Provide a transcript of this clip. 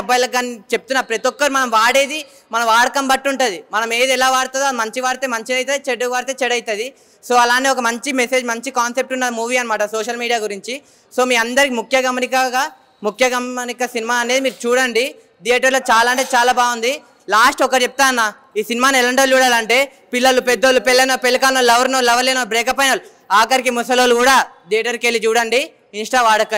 అబ్బాయిలకు కానీ చెప్తున్నా ప్రతి ఒక్కరు మనం వాడేది మన వాడకం బట్టి ఉంటుంది మనం ఏది ఎలా వాడుతుందో అది మంచి వాడితే మంచి అవుతుంది చెడు వాడితే చెడు అవుతుంది సో అలానే ఒక మంచి మెసేజ్ మంచి కాన్సెప్ట్ ఉన్న మూవీ అనమాట సోషల్ మీడియా గురించి సో మీ అందరికి ముఖ్య గమనికగా ముఖ్య గమనిక సినిమా అనేది మీరు చూడండి థియేటర్లో చాలా అంటే చాలా బాగుంది లాస్ట్ ఒకటి చెప్తా అన్న ఈ సినిమాని ఎలాంటి చూడాలంటే పిల్లలు పెద్దోళ్ళు పెళ్ళనో పెళ్ళకానో లవర్నో లవర్లేనో బ్రేకప్ అయిన ఆఖరికి ముసలోళ్ళు కూడా థియేటర్కి వెళ్ళి చూడండి ఇన్స్టా వాడకండి